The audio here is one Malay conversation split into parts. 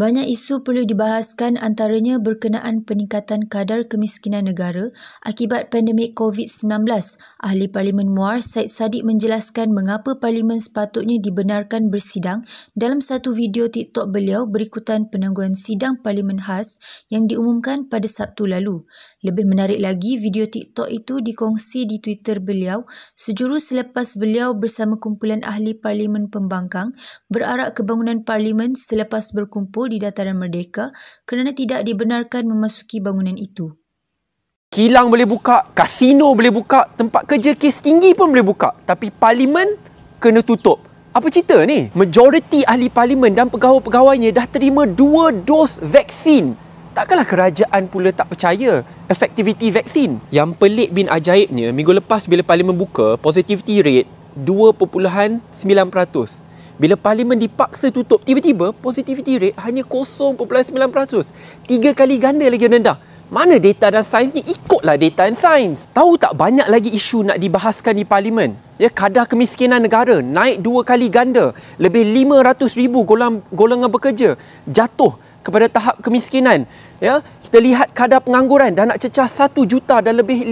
Banyak isu perlu dibahaskan antaranya berkenaan peningkatan kadar kemiskinan negara akibat pandemik COVID-19. Ahli Parlimen Muar Said Sadiq menjelaskan mengapa Parlimen sepatutnya dibenarkan bersidang dalam satu video TikTok beliau berikutan penangguhan sidang Parlimen khas yang diumumkan pada Sabtu lalu. Lebih menarik lagi, video TikTok itu dikongsi di Twitter beliau sejurus selepas beliau bersama kumpulan Ahli Parlimen Pembangkang berarak kebangunan Parlimen selepas berkumpul di Dataran Merdeka kerana tidak dibenarkan memasuki bangunan itu. Kilang boleh buka, kasino boleh buka, tempat kerja kes tinggi pun boleh buka. Tapi parlimen kena tutup. Apa cerita ni? Majoriti ahli parlimen dan pegawai-pegawainya dah terima dua dos vaksin. Takkanlah kerajaan pula tak percaya efektiviti vaksin. Yang pelik bin ajaibnya, minggu lepas bila parlimen buka, positivity rate 2.9% bila parlimen dipaksa tutup tiba-tiba positivity rate hanya 0.9% tiga kali ganda lagi rendah mana data dan sains ni ikutlah data and sains tahu tak banyak lagi isu nak dibahaskan di parlimen ya kadar kemiskinan negara naik dua kali ganda lebih ribu golang, golongan bekerja jatuh kepada tahap kemiskinan ya kita lihat kadar pengangguran dah nak cecah 1 juta dan lebih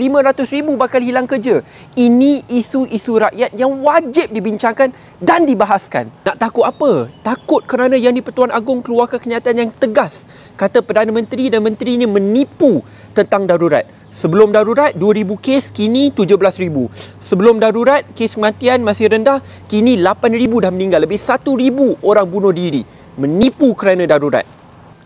ribu bakal hilang kerja ini isu-isu rakyat yang wajib dibincangkan dan dibahaskan nak takut apa takut kerana yang di Pertuan Agong keluarkan kenyataan yang tegas kata Perdana Menteri dan menteri ini menipu tentang darurat Sebelum darurat 2000 kes kini 17000. Sebelum darurat kes kematian masih rendah kini 8000 dah meninggal lebih 1000 orang bunuh diri menipu kerana darurat.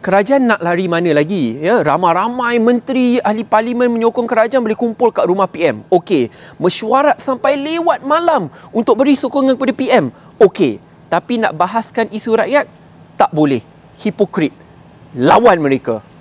Kerajaan nak lari mana lagi? Ya, ramai-ramai menteri ahli parlimen menyokong kerajaan boleh kumpul kat rumah PM. Okey, mesyuarat sampai lewat malam untuk beri sokongan kepada PM. Okey, tapi nak bahaskan isu rakyat tak boleh. Hipokrit. Lawan mereka.